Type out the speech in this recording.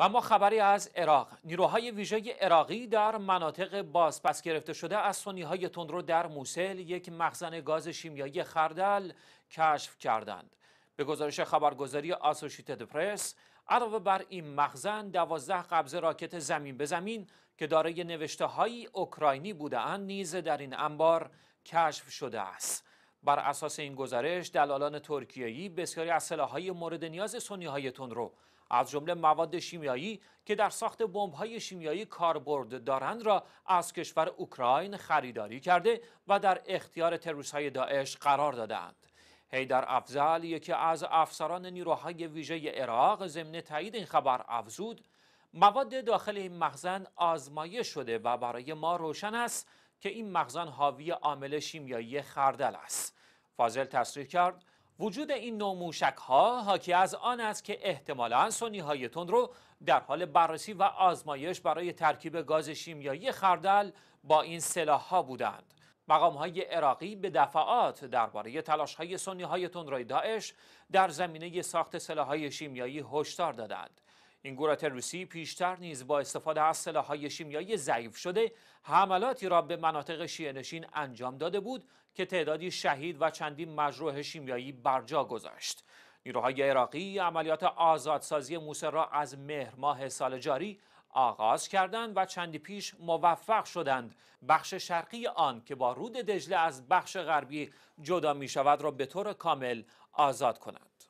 و ما خبری از عراق نیروهای ویژه عراقی در مناطق بازپس گرفته شده از سنی های تندرو در موسل یک مخزن گاز شیمیایی خردل کشف کردند به گزارش خبرگزاری آسوشیتد پرس علاوه بر این مخزن دوازده قبض راکت زمین به زمین که دارای نوشته های اوکراینی اند نیز در این انبار کشف شده است بر اساس این گزارش دلالان ترکیه‌ای بسیاری از سلاح‌های مورد نیاز سنی های تندرو از جمله مواد شیمیایی که در ساخت بمب‌های شیمیایی کاربرد دارند را از کشور اوکراین خریداری کرده و در اختیار تروریست‌های داعش قرار دادند. هیدر افزل یکی از افسران نیروهای ویژه عراق ضمن تایید این خبر افزود مواد داخل این مخزن آزمایش شده و برای ما روشن است که این مخزن حاوی عامل شیمیایی خردل است فاضل تصریح کرد وجود این نوع موشک ها حاکی از آن است که احتمالا سنی های تند رو در حال بررسی و آزمایش برای ترکیب گاز شیمیایی خردل با این سلاح ها بودند. مقام های عراقی به دفعات درباره تلاش های سنی های تندروی داعش در زمینه ساخت سلاح های شیمیایی هشدار دادند. این گروه روسی پیشتر نیز با استفاده از سلاحهای شیمیایی ضعیف شده حملاتی را به مناطق شیعه نشین انجام داده بود که تعدادی شهید و چندین مجروح شیمیایی برجا گذاشت نیروهای عراقی عملیات آزادسازی موسی را از مهر ماه سال جاری آغاز کردند و چندی پیش موفق شدند بخش شرقی آن که با رود دجله از بخش غربی جدا می شود را به طور کامل آزاد کنند